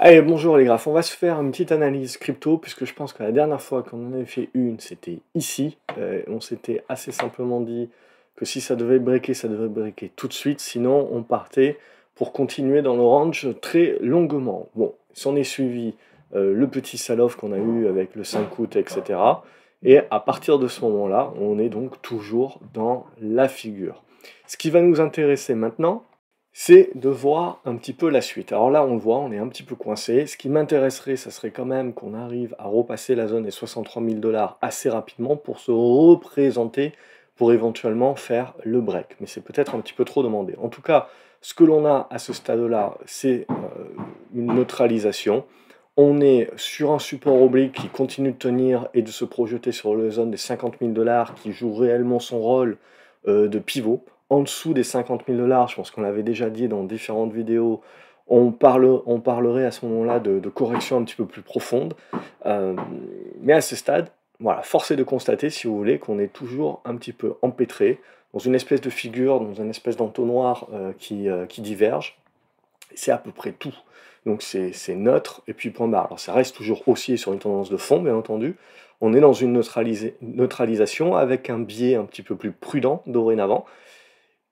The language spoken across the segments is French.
Allez, bonjour les graphes. On va se faire une petite analyse crypto, puisque je pense que la dernière fois qu'on en avait fait une, c'était ici. Euh, on s'était assez simplement dit que si ça devait breaker, ça devait breaker tout de suite. Sinon, on partait pour continuer dans l'orange très longuement. Bon, s'en est suivi euh, le petit sell-off qu'on a eu avec le 5 août, etc. Et à partir de ce moment-là, on est donc toujours dans la figure. Ce qui va nous intéresser maintenant, c'est de voir un petit peu la suite. Alors là, on le voit, on est un petit peu coincé. Ce qui m'intéresserait, ça serait quand même qu'on arrive à repasser la zone des 63 000 dollars assez rapidement pour se représenter, pour éventuellement faire le break. Mais c'est peut-être un petit peu trop demandé. En tout cas, ce que l'on a à ce stade-là, c'est euh, une neutralisation. On est sur un support oblique qui continue de tenir et de se projeter sur la zone des 50 000 dollars, qui joue réellement son rôle euh, de pivot en dessous des 50 000 dollars, je pense qu'on l'avait déjà dit dans différentes vidéos, on, parle, on parlerait à ce moment-là de, correction un petit peu plus profonde. Euh, mais à ce stade, voilà, force est de constater, si vous voulez, qu'on est toujours un petit peu empêtré dans une espèce de figure, dans une espèce d'entonnoir euh, qui, euh, qui, diverge. C'est à peu près tout. Donc c'est neutre et puis point barre. Alors ça reste toujours haussier sur une tendance de fond, bien entendu. On est dans une neutralisation avec un biais un petit peu plus prudent dorénavant,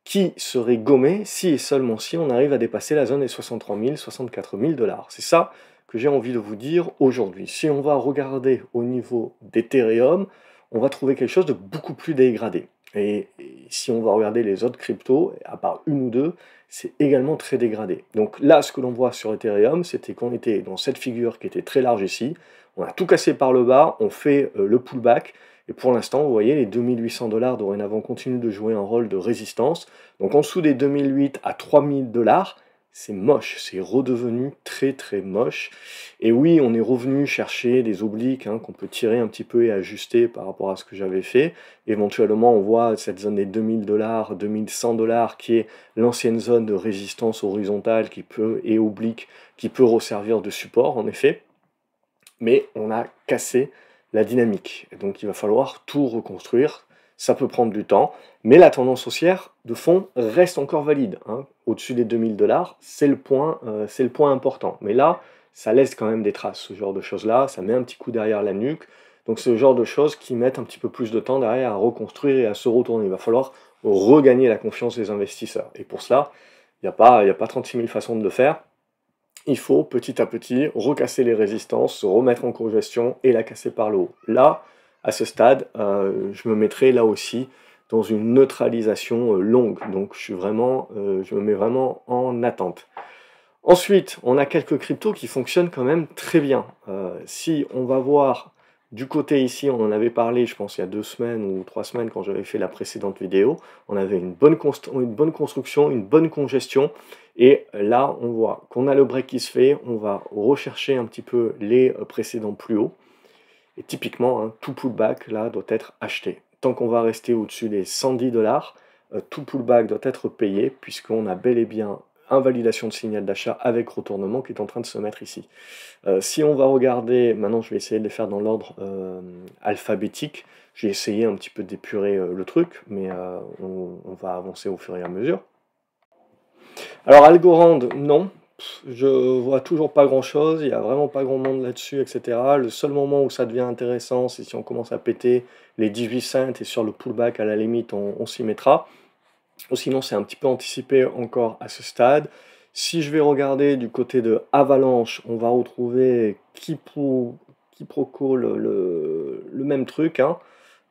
qui serait gommé si et seulement si on arrive à dépasser la zone des 63 000, 64 000 dollars. C'est ça que j'ai envie de vous dire aujourd'hui. Si on va regarder au niveau d'Ethereum, on va trouver quelque chose de beaucoup plus dégradé. Et si on va regarder les autres cryptos, à part une ou deux, c'est également très dégradé. Donc là, ce que l'on voit sur Ethereum, c'était qu'on était dans cette figure qui était très large ici. On a tout cassé par le bas, on fait euh, le pullback, et pour l'instant, vous voyez, les 2800 dollars dorénavant continuent de jouer un rôle de résistance. Donc en dessous des 2008 à 3000 dollars, c'est moche, c'est redevenu très très moche. Et oui, on est revenu chercher des obliques hein, qu'on peut tirer un petit peu et ajuster par rapport à ce que j'avais fait. Éventuellement, on voit cette zone des 2000 dollars, 2100 dollars qui est l'ancienne zone de résistance horizontale qui peut et oblique qui peut resservir de support en effet. Mais on a cassé la dynamique. donc il va falloir tout reconstruire. Ça peut prendre du temps, mais la tendance haussière de fond reste encore valide. Hein. Au-dessus des 2000 dollars, c'est le, point, euh, c'est le point important. Mais là, ça laisse quand même des traces, ce genre de choses-là. Ça met un petit coup derrière la nuque. Donc c'est le genre de choses qui mettent un petit peu plus de temps derrière à reconstruire et à se retourner. Il va falloir regagner la confiance des investisseurs. Et pour cela, il n'y a, pas, y a pas 36 000 façons de le faire il faut petit à petit recasser les résistances, se remettre en congestion et la casser par le haut. Là, à ce stade, euh, je me mettrai là aussi dans une neutralisation euh, longue. Donc je, suis vraiment, euh, je me mets vraiment en attente. Ensuite, on a quelques cryptos qui fonctionnent quand même très bien. si on va voir du côté ici, on en avait parlé, je pense, il y a deux semaines ou trois semaines quand j'avais fait la précédente vidéo. On avait une bonne, une bonne construction, une bonne congestion. Et là, on voit qu'on a le break qui se fait. On va rechercher un petit peu les euh, précédents plus haut. Et typiquement, hein, tout pullback, là, doit être acheté. Tant qu'on va rester au-dessus des 110 dollars, euh, tout pullback doit être payé puisqu'on a bel et bien invalidation de signal d'achat avec retournement qui est en train de se mettre ici. Euh, si on va regarder, maintenant je vais essayer de les faire dans l'ordre euh, alphabétique, j'ai essayé un petit peu d'épurer euh, le truc, mais on, va avancer au fur et à mesure. Alors Algorand, non, je vois toujours pas grand chose, il y a vraiment pas grand monde là-dessus, etc. Le seul moment où ça devient intéressant, c'est si on commence à péter les 18 cents et sur le pullback à la limite on s'y mettra sinon c'est un petit peu anticipé encore à ce stade. Si je vais regarder du côté de Avalanche, on va retrouver Kiproko qui le, le, le, même truc. Hein.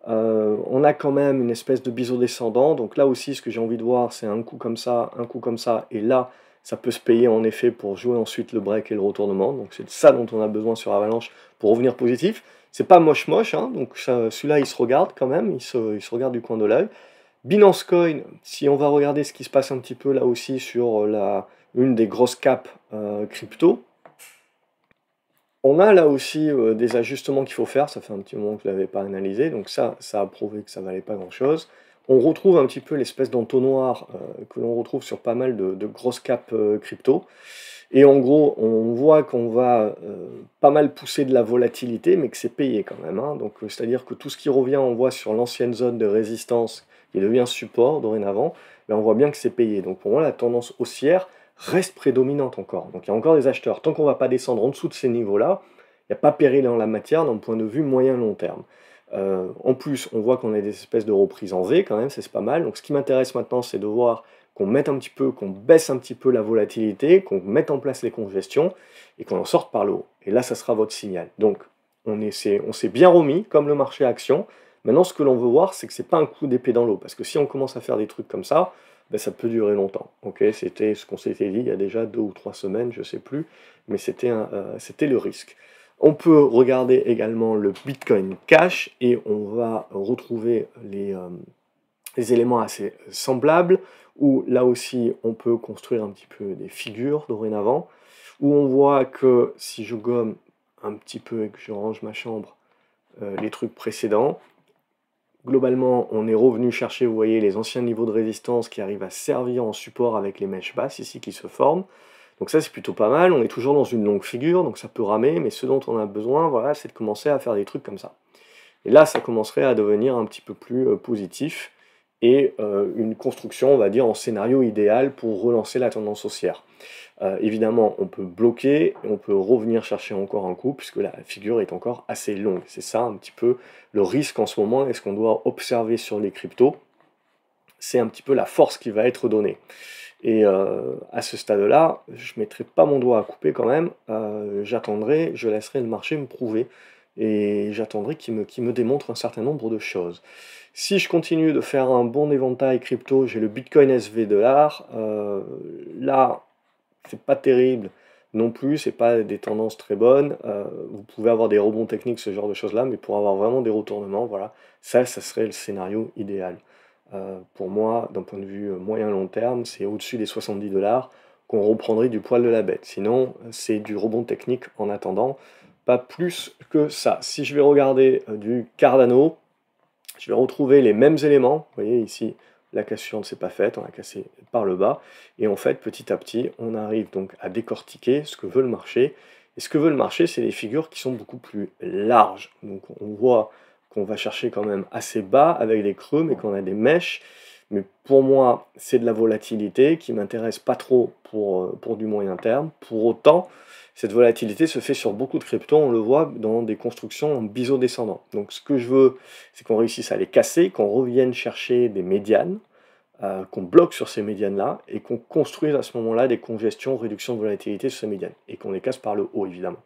Euh, on a quand même une espèce de biseau descendant. Donc là aussi, ce que j'ai envie de voir, c'est un coup comme ça, un coup comme ça. Et là, ça peut se payer en effet pour jouer ensuite le break et le retournement. Donc c'est ça dont on a besoin sur Avalanche pour revenir positif. C'est pas moche moche, hein. donc celui-là il se regarde quand même, il se, il se regarde du coin de l'œil. Binance Coin, si on va regarder ce qui se passe un petit peu là aussi sur euh, la, une des grosses caps euh, crypto, on a là aussi euh, des ajustements qu'il faut faire. Ça fait un petit moment que je ne l'avais pas analysé, donc ça, ça a prouvé que ça valait pas grand-chose. On retrouve un petit peu l'espèce d'entonnoir que l'on retrouve sur pas mal de, grosses capes crypto. Et en gros, on voit qu'on va pas mal pousser de la volatilité, mais que c'est payé quand même. Hein. Donc, c'est-à-dire que tout ce qui revient, on voit sur l'ancienne zone de résistance il devient support dorénavant, mais ben, on voit bien que c'est payé. Donc pour moi, la tendance haussière reste prédominante encore. Donc il y a encore des acheteurs. Tant qu'on ne va pas descendre en dessous de ces niveaux-là, il n'y a pas péril en la matière d'un point de vue moyen-long terme. Euh, en plus, on voit qu'on a des espèces de reprises en V quand même, c'est pas mal. Donc ce qui m'intéresse maintenant, c'est de voir qu'on mette un petit peu, qu'on baisse un petit peu la volatilité, qu'on mette en place les congestions et qu'on en sorte par le haut. Et là, ça sera votre signal. Donc, on, on s'est bien remis, comme le marché action. Maintenant, ce que l'on veut voir, c'est que ce n'est pas un coup d'épée dans l'eau, parce que si on commence à faire des trucs comme ça, ben, ça peut durer longtemps. c'était ce qu'on s'était dit il y a déjà deux ou trois semaines, je ne sais plus, mais euh, c'était le risque. On peut regarder également le Bitcoin Cash et on va retrouver euh, les, éléments assez semblables, où là aussi on peut construire un petit peu des figures dorénavant, où on voit que si je gomme un petit peu et que je range ma chambre, euh, les trucs précédents, Globalement, on est revenu chercher, vous voyez, les anciens niveaux de résistance qui arrivent à servir en support avec les mèches basses ici qui se forment. Donc ça, c'est plutôt pas mal. On est toujours dans une longue figure, donc ça peut ramer, mais ce dont on a besoin, voilà, c'est de commencer à faire des trucs comme ça. Et là, ça commencerait à devenir un petit peu plus euh, positif et euh, une construction, on va dire, en scénario idéal pour relancer la tendance haussière. Euh, évidemment, on peut bloquer, on peut revenir chercher encore un coup, puisque la figure est encore assez longue. C'est ça un petit peu le risque en ce moment, et ce qu'on doit observer sur les cryptos, c'est un petit peu la force qui va être donnée. Et euh, à ce stade-là, je ne mettrai pas mon doigt à couper quand même, j'attendrai, je laisserai le marché me prouver et j'attendrai qu'il me, démontre un certain nombre de choses. Si je continue de faire un bon éventail crypto, j'ai le Bitcoin SV dollar. Euh, là, c'est pas terrible non plus, c'est pas des tendances très bonnes. Euh, vous pouvez avoir des rebonds techniques, ce genre de choses-là, mais pour avoir vraiment des retournements, voilà, ça, ça serait le scénario idéal. Euh, pour moi, d'un point de vue moyen-long terme, c'est au-dessus des 70 dollars qu'on reprendrait du poil de la bête. Sinon, c'est du rebond technique en attendant pas plus que ça. Si je vais regarder euh, du Cardano, je vais retrouver les mêmes éléments. Vous voyez ici, la cassure ne s'est pas faite, on a cassé par le bas. Et en fait, petit à petit, on arrive donc à décortiquer ce que veut le marché. Et ce que veut le marché, c'est les figures qui sont beaucoup plus larges. Donc on voit qu'on va chercher quand même assez bas avec des creux, mais qu'on a des mèches. Mais pour moi, c'est de la volatilité qui m'intéresse pas trop pour, euh, pour du moyen terme. Pour autant, cette volatilité se fait sur beaucoup de cryptos, on le voit dans des constructions en biseau descendant. Donc ce que je veux, c'est qu'on réussisse à les casser, qu'on revienne chercher des médianes, euh, qu'on bloque sur ces médianes-là et qu'on construise à ce moment-là des congestions, réduction de volatilité sur ces médianes et qu'on les casse par le haut évidemment.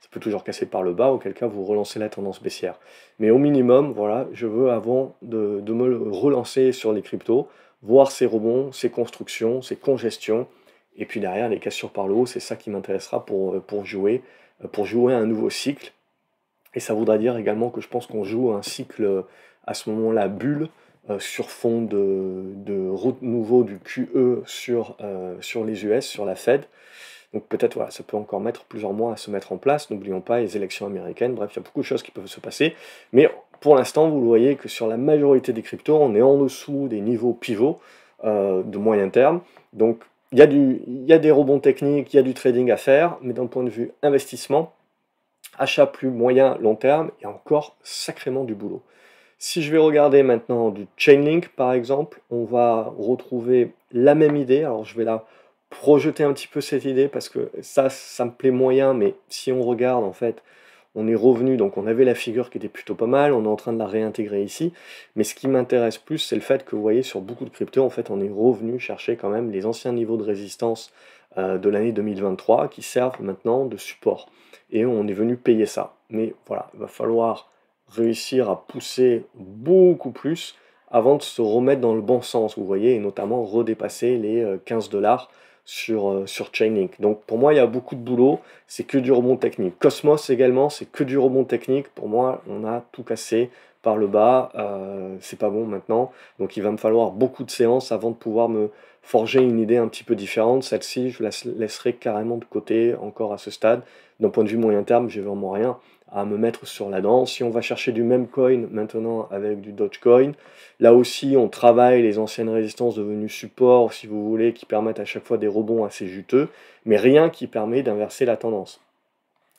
Ça peut toujours casser par le bas, auquel cas vous relancez la tendance baissière. Mais au minimum, voilà, je veux avant de, de me relancer sur les cryptos, voir ces rebonds, ces constructions, ces congestions, et puis derrière, les cassures par le haut, c'est ça qui m'intéressera pour, euh, pour, jouer, euh, pour jouer un nouveau cycle. Et ça voudra dire également que je pense qu'on joue un cycle euh, à ce moment-là bulle sur fond de, de nouveau du QE sur, sur les US, sur la Fed. Donc peut-être voilà, ça peut encore mettre plusieurs mois à se mettre en place. N'oublions pas les élections américaines. Bref, il y a beaucoup de choses qui peuvent se passer. Mais pour l'instant, vous le voyez que sur la majorité des cryptos, on est en dessous des niveaux pivots de moyen terme. Donc il y, a des rebonds techniques, il y a du trading à faire, mais d'un point de vue investissement, achat plus moyen, long terme, il y a encore sacrément du boulot. Si je vais regarder maintenant du Chainlink par exemple, on va retrouver la même idée. Alors je vais là projeter un petit peu cette idée parce que ça, ça me plaît moyen, mais si on regarde en fait on est revenu, donc on avait la figure qui était plutôt pas mal, on est en train de la réintégrer ici, mais ce qui m'intéresse plus, c'est le fait que vous voyez sur beaucoup de cryptos, en fait, on est revenu chercher quand même les anciens niveaux de résistance euh, de l'année 2023 qui servent maintenant de support. Et on est venu payer ça. Mais voilà, il va falloir réussir à pousser beaucoup plus avant de se remettre dans le bon sens, vous voyez, et notamment redépasser les 15 euh, dollars sur, euh, sur Chainlink. Donc pour moi, il y a beaucoup de boulot, c'est que du rebond technique. Cosmos également, c'est que du rebond technique. Pour moi, on a tout cassé par le bas, euh, c'est pas bon maintenant. Donc il va me falloir beaucoup de séances avant de pouvoir me forger une idée un petit peu différente. Celle-ci, je la laisserai carrément de côté encore à ce stade. D'un point de vue moyen terme, j'ai vraiment rien à me mettre sur la danse. Si on va chercher du même coin maintenant avec du Dogecoin, là aussi on travaille les anciennes résistances devenues supports, si vous voulez, qui permettent à chaque fois des rebonds assez juteux, mais rien qui permet d'inverser la tendance.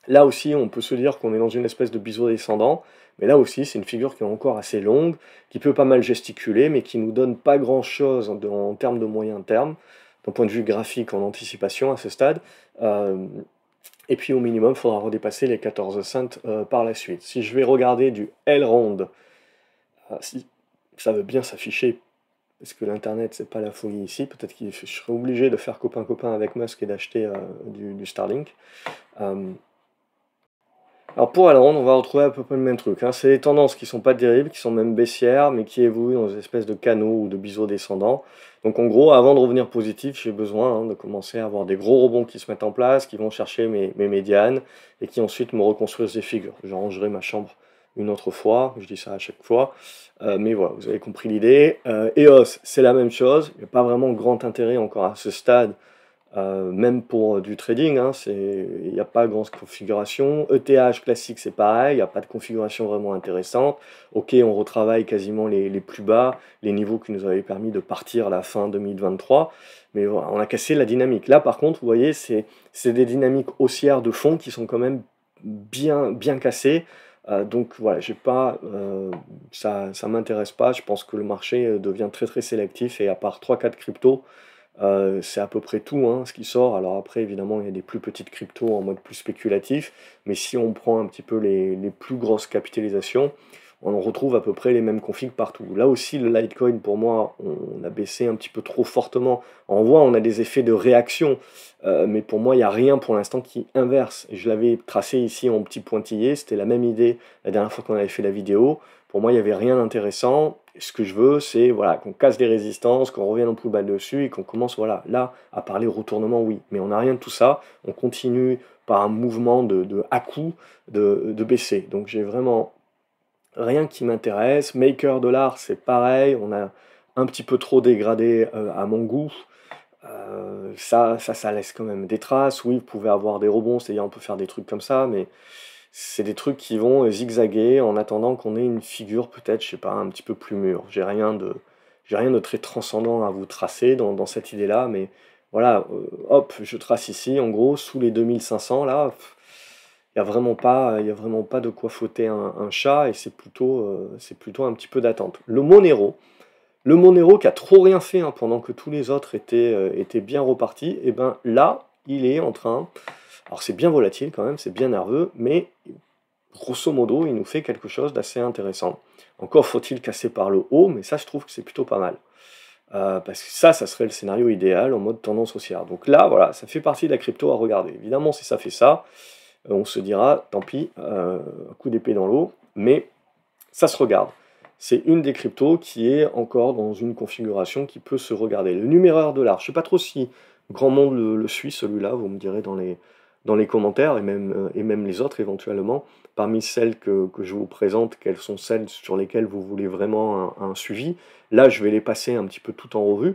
Là aussi, on peut se dire qu'on est dans une espèce de biseau descendant, mais là aussi, c'est une figure qui est encore assez longue, qui peut pas mal gesticuler, mais qui nous donne pas grand-chose en, termes de moyen terme, d'un point de vue graphique en anticipation à ce stade. Euh, et puis au minimum, il faudra redépasser les 14 cents euh, par la suite. Si je vais regarder du L ronde, euh, si ça veut bien s'afficher, parce que l'internet c'est pas la folie ici, peut-être que je serai obligé de faire copain-copain avec Musk et d'acheter euh, du, Starlink. Alors pour Alrond, on va retrouver à peu près le même truc. Hein. C'est des tendances qui ne sont pas terribles, qui sont même baissières, mais qui évoluent dans des espèces de canaux ou de biseaux descendants. Donc en gros, avant de revenir positif, j'ai besoin hein, de commencer à avoir des gros rebonds qui se mettent en place, qui vont chercher mes, médianes, et qui ensuite me reconstruisent des figures. rangerai ma chambre une autre fois, je dis ça à chaque fois, euh, mais voilà, vous avez compris l'idée. Euh, EOS, c'est la même chose, il n'y a pas vraiment grand intérêt encore à ce stade euh, même pour euh, du trading, hein, il n'y a pas de grande configuration. ETH classique, c'est pareil, il n'y a pas de configuration vraiment intéressante. Ok, on retravaille quasiment les, plus bas, les niveaux qui nous avaient permis de partir à la fin 2023, mais on a cassé la dynamique. Là, par contre, vous voyez, c'est des dynamiques haussières de fond qui sont quand même bien, bien cassées. Euh, donc voilà, pas, ça ne m'intéresse pas. Je pense que le marché devient très très sélectif et à part 3-4 cryptos, euh, c'est à peu près tout hein, ce qui sort. Alors après, évidemment, il y a des plus petites cryptos en mode plus spéculatif, mais si on prend un petit peu les, plus grosses capitalisations, on retrouve à peu près les mêmes configs partout. Là aussi, le Litecoin, pour moi, on a baissé un petit peu trop fortement. On voit, on a des effets de réaction, euh, mais pour moi, il n'y a rien pour l'instant qui inverse. Je l'avais tracé ici en petit pointillé, c'était la même idée la dernière fois qu'on avait fait la vidéo. Pour moi, il n'y avait rien d'intéressant ce que je veux, c'est voilà, qu'on casse des résistances, qu'on revienne en poule bas dessus et qu'on commence voilà, là à parler retournement, oui. Mais on n'a rien de tout ça. On continue par un mouvement de, de à-coup de, baisser. Donc j'ai vraiment rien qui m'intéresse. Maker de l'art, c'est pareil. On a un petit peu trop dégradé euh, à mon goût. Euh, ça, ça, ça laisse quand même des traces. Oui, vous pouvez avoir des rebonds, c'est-à-dire on peut faire des trucs comme ça, mais c'est des trucs qui vont zigzaguer en attendant qu'on ait une figure peut-être, je sais pas, un petit peu plus mûre. J'ai rien de, j'ai rien de très transcendant à vous tracer dans, cette idée-là, mais voilà, euh, hop, je trace ici, en gros, sous les 2500, là, il n'y a, vraiment pas, y a vraiment pas de quoi fauter un, chat, et c'est plutôt, euh, c'est plutôt un petit peu d'attente. Le Monero, le Monero qui a trop rien fait hein, pendant que tous les autres étaient, euh, étaient bien repartis, et eh ben là, il est en train alors c'est bien volatile quand même, c'est bien nerveux, mais grosso modo, il nous fait quelque chose d'assez intéressant. Encore faut-il casser par le haut, mais ça, je trouve que c'est plutôt pas mal. Euh, parce que ça, ça serait le scénario idéal en mode tendance haussière. Donc là, voilà, ça fait partie de la crypto à regarder. Évidemment, si ça fait ça, euh, on se dira, tant pis, euh, un coup d'épée dans l'eau, mais ça se regarde. C'est une des cryptos qui est encore dans une configuration qui peut se regarder. Le numéraire de l'art, je ne sais pas trop si grand monde le suit, celui-là, vous me direz dans les, dans les commentaires et même, euh, et même les autres éventuellement, parmi celles que, je vous présente, quelles sont celles sur lesquelles vous voulez vraiment un, suivi. Là, je vais les passer un petit peu tout en revue.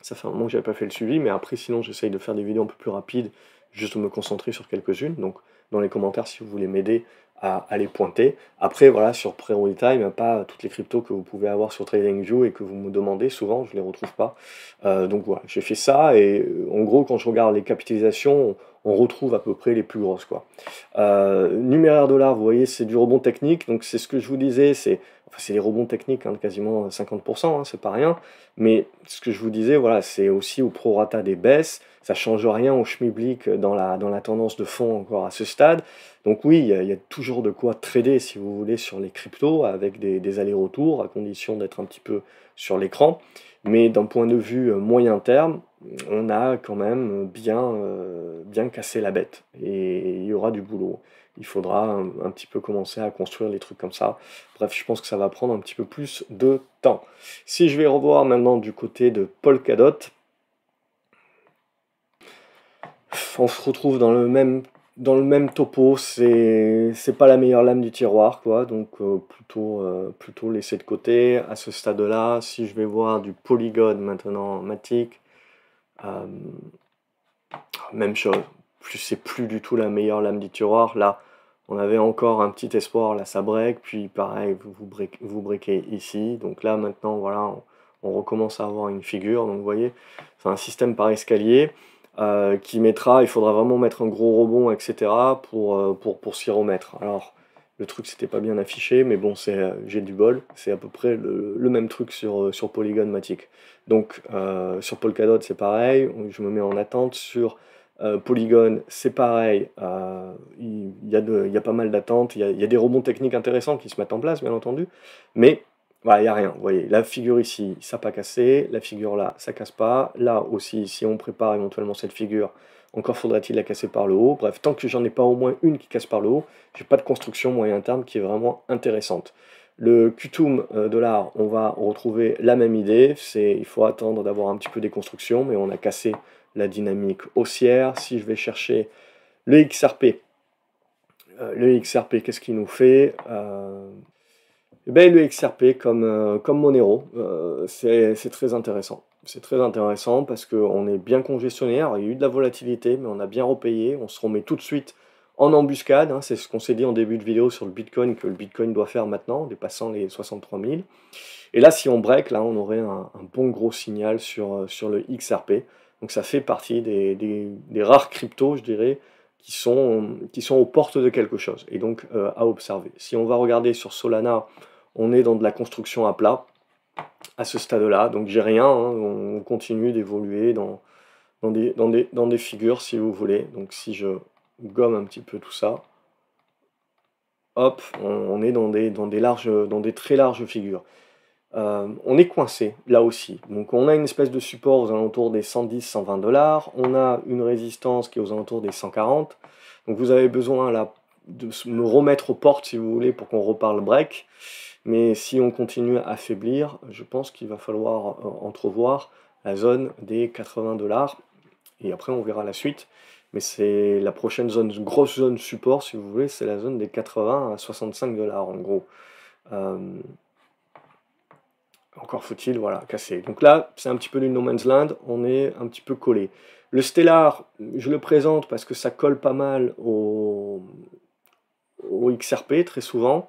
Ça fait un moment que je n'avais pas fait le suivi, mais après, sinon, j'essaye de faire des vidéos un peu plus rapides, juste me concentrer sur quelques-unes. Donc, dans les commentaires, si vous voulez m'aider à, les pointer. Après, voilà, sur pré Time, pas toutes les cryptos que vous pouvez avoir sur TradingView et que vous me demandez souvent, je ne les retrouve pas. Euh, donc voilà, j'ai fait ça et euh, en gros, quand je regarde les capitalisations, on retrouve à peu près les plus grosses. Quoi. Euh, numéraire dollar, vous voyez, c'est du rebond technique, donc c'est ce que je vous disais, c'est enfin, les rebonds techniques, de hein, quasiment 50%, hein, c'est pas rien, mais ce que je vous disais, voilà, c'est aussi au prorata des baisses, ça change rien au schmiblick dans la, dans la tendance de fond encore à ce stade, donc oui, il y, a toujours de quoi trader, si vous voulez, sur les cryptos, avec des, des allers-retours, à condition d'être un petit peu sur l'écran, mais d'un point de vue euh, moyen terme, on a quand même euh, bien, cassé la bête et il y aura du boulot. Il faudra un, petit peu commencer à construire les trucs comme ça. Bref, je pense que ça va prendre un petit peu plus de temps. Si je vais revoir maintenant du côté de Paul Polkadot, on se retrouve dans le même, dans le même topo. C'est pas la meilleure lame du tiroir, quoi. Donc euh, plutôt, euh, plutôt laisser de côté. À ce stade-là, si je vais voir du polygone maintenant, Matic, euh, même chose, c'est plus du tout la meilleure lame du tiroir. Là, on avait encore un petit espoir, là ça break, puis pareil, vous, vous, ici. Donc là maintenant, voilà, on, recommence à avoir une figure. Donc vous voyez, c'est un système par escalier euh, qui mettra, il faudra vraiment mettre un gros rebond, etc. pour, euh, pour, pour s'y remettre. Alors, le truc, c'était pas bien affiché, mais bon, c'est, euh, j'ai du bol. C'est à peu près le, même truc sur, euh, sur Polygon Matic. Donc, euh, sur Polkadot, c'est pareil. Je me mets en attente. Sur Polygon, c'est pareil. Il y, y, a pas mal d'attentes. Il y, a des rebonds techniques intéressants qui se mettent en place, bien entendu. Mais voilà, il n'y a rien. Vous voyez, la figure ici, ça n'a pas cassé. La figure là, ça casse pas. Là aussi, si on prépare éventuellement cette figure, encore faudrait il la casser par le haut. Bref, tant que j'en ai pas au moins une qui casse par le haut, j'ai pas de construction moyen terme qui est vraiment intéressante. Le Qtum euh, dollar, on va retrouver la même idée. C'est, il faut attendre d'avoir un petit peu des constructions, mais on a cassé la dynamique haussière. Si je vais chercher le XRP, euh, le XRP, qu'est-ce qu'il nous fait euh, eh ben, Le XRP comme, mon comme Monero, c'est très intéressant. C'est très intéressant parce qu'on est bien congestionné. il y a eu de la volatilité, mais on a bien repayé. On se remet tout de suite en embuscade. Hein. C'est ce qu'on s'est dit en début de vidéo sur le Bitcoin que le Bitcoin doit faire maintenant, dépassant les 63 000. Et là, si on break, là, on aurait un, bon gros signal sur, euh, sur le XRP. Donc ça fait partie des, rares cryptos, je dirais, qui sont, qui sont aux portes de quelque chose. Et donc euh, à observer. Si on va regarder sur Solana, on est dans de la construction à plat à ce stade-là. Donc j'ai rien, hein. on continue d'évoluer dans, des, figures si vous voulez. Donc si je gomme un petit peu tout ça, hop, on, est dans des, dans, des larges, dans des très larges figures. Euh, on est coincé là aussi. Donc on a une espèce de support aux alentours des 110-120 dollars. On a une résistance qui est aux alentours des 140. Donc vous avez besoin là de me remettre aux portes si vous voulez pour qu'on reparle break. Mais si on continue à affaiblir, je pense qu'il va falloir euh, entrevoir la zone des 80 dollars. Et après, on verra la suite. Mais c'est la prochaine zone, grosse zone support, si vous voulez, c'est la zone des 80 à 65 dollars en gros. Euh, encore faut-il voilà, casser. Donc là, c'est un petit peu du no man's land, on est un petit peu collé. Le Stellar, je le présente parce que ça colle pas mal au, au XRP très souvent.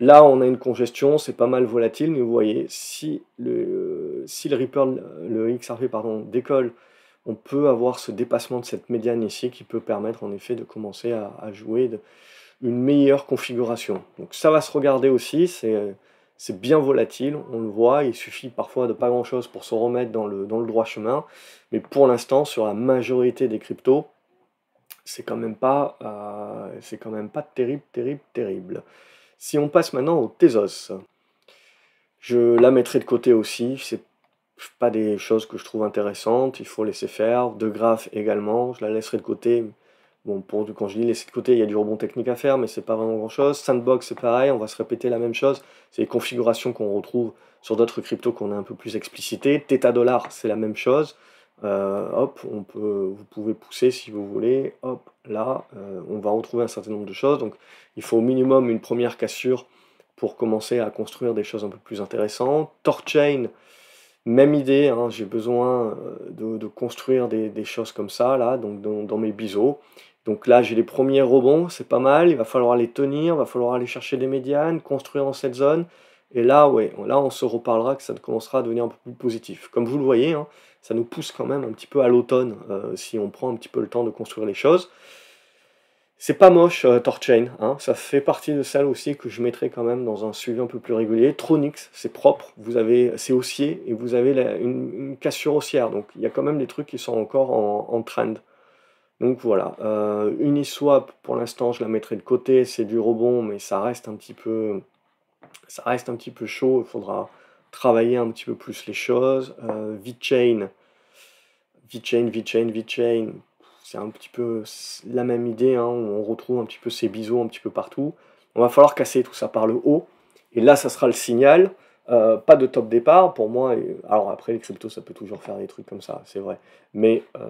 Là, on a une congestion, c'est pas mal volatile, mais vous voyez, si le, si le XRP, décolle, on peut avoir ce dépassement de cette médiane ici qui peut permettre en effet de commencer à, jouer une meilleure configuration. Donc ça va se regarder aussi, c'est bien volatile, on le voit, il suffit parfois de pas grand chose pour se remettre dans le, droit chemin, mais pour l'instant, sur la majorité des cryptos, c'est quand même pas euh, terrible terrible terrible si on passe maintenant au Tezos, je la mettrai de côté aussi. C'est pas des choses que je trouve intéressantes. Il faut laisser faire. De également, je la laisserai de côté. Bon, pour, quand je dis laisser de côté, il y a du rebond technique à faire, mais c'est pas vraiment grand chose. Sandbox, c'est pareil, on va se répéter la même chose. C'est les configurations qu'on retrouve sur d'autres cryptos qu'on a un peu plus explicitées. Theta dollar, c'est la même chose. Euh, hop, on peut, vous pouvez pousser si vous voulez. Hop, là, euh, on va retrouver un certain nombre de choses. Donc, il faut au minimum une première cassure pour commencer à construire des choses un peu plus intéressantes. Torchain, même idée. Hein, j'ai besoin euh, de, construire des, choses comme ça, là, donc dans, mes biseaux. Donc là, j'ai les premiers rebonds, c'est pas mal. Il va falloir les tenir, il va falloir aller chercher des médianes, construire dans cette zone. Et là, ouais, là, on se reparlera que ça commencera à devenir un peu plus positif. Comme vous le voyez, hein, ça nous pousse quand même un petit peu à l'automne euh, si on prend un petit peu le temps de construire les choses. C'est pas moche, euh, Torchain. Hein. ça fait partie de celle aussi que je mettrai quand même dans un suivi un peu plus régulier. Tronix, c'est propre, vous avez, c'est haussier et vous avez une, cassure haussière. Donc il y a quand même des trucs qui sont encore en, trend. Donc voilà, euh, Uniswap, pour l'instant, je la mettrai de côté, c'est du rebond, mais ça reste un petit peu ça reste un petit peu chaud, il faudra travailler un petit peu plus les choses. Euh, VeChain, VeChain, VeChain, VeChain, c'est un petit peu la même idée, hein, on retrouve un petit peu ces biseaux un petit peu partout. On va falloir casser tout ça par le haut, et là ça sera le signal. Euh, pas de top départ pour moi. alors après, les cryptos, ça peut toujours faire des trucs comme ça, c'est vrai. Mais euh,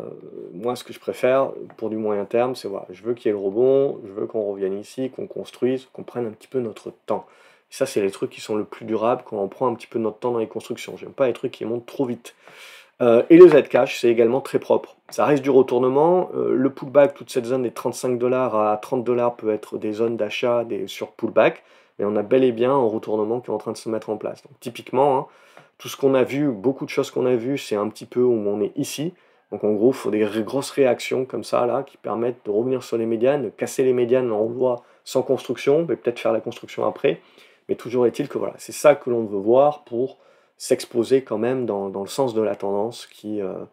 moi, ce que je préfère pour du moyen terme, c'est voilà, je veux qu'il y ait le rebond, je veux qu'on revienne ici, qu'on construise, qu'on prenne un petit peu notre temps ça, c'est les trucs qui sont le plus durables quand on prend un petit peu notre temps dans les constructions. J'aime pas les trucs qui montent trop vite. Euh, et le Z Cash c'est également très propre. Ça reste du retournement. Euh, le pullback, toute cette zone des 35 dollars à 30 dollars peut être des zones d'achat des, sur pullback, mais on a bel et bien un retournement qui est en train de se mettre en place. Donc typiquement, hein, tout ce qu'on a vu, beaucoup de choses qu'on a vues, c'est un petit peu où on est ici. Donc en gros, il faut des grosses réactions comme ça, là, qui permettent de revenir sur les médianes, de casser les médianes, en le sans construction, mais peut-être faire la construction après. Mais toujours est-il que voilà, c'est ça que l'on veut voir pour s'exposer quand même dans, le sens de la tendance euh,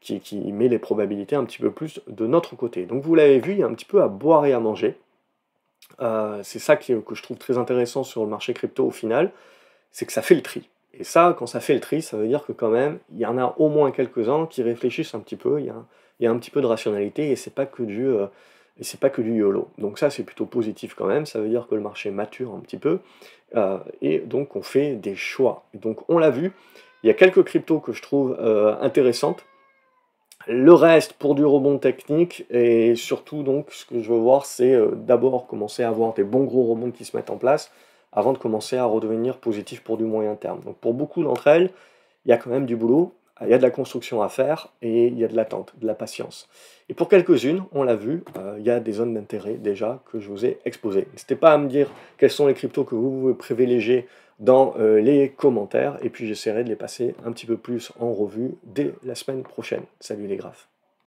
qui, qui, met les probabilités un petit peu plus de notre côté. Donc vous l'avez vu, il y a un petit peu à boire et à manger. Euh, c'est ça que je trouve très intéressant sur le marché crypto au final, c'est que ça fait le tri. Et ça, quand ça fait le tri, ça veut dire que quand même, il y en a au moins quelques-uns qui réfléchissent un petit peu, il y a, un petit peu de rationalité et c'est pas que du... Euh, et c'est pas que du YOLO. Donc ça, c'est plutôt positif quand même. Ça veut dire que le marché mature un petit peu. Euh, et donc, on fait des choix. donc, on l'a vu. Il y a quelques cryptos que je trouve euh, intéressantes. Le reste pour du rebond technique et surtout donc ce que je veux voir c'est euh, d'abord commencer à avoir des bons gros rebonds qui se mettent en place avant de commencer à redevenir positif pour du moyen terme. Donc pour beaucoup d'entre elles, il y a quand même du boulot il y a de la construction à faire et il y a de l'attente, de la patience. Et pour quelques-unes, on l'a vu, euh, il y a des zones d'intérêt déjà que je vous ai exposées. N'hésitez pas à me dire quels sont les cryptos que vous privilégiez dans euh, les commentaires et puis j'essaierai de les passer un petit peu plus en revue dès la semaine prochaine. Salut les graphes.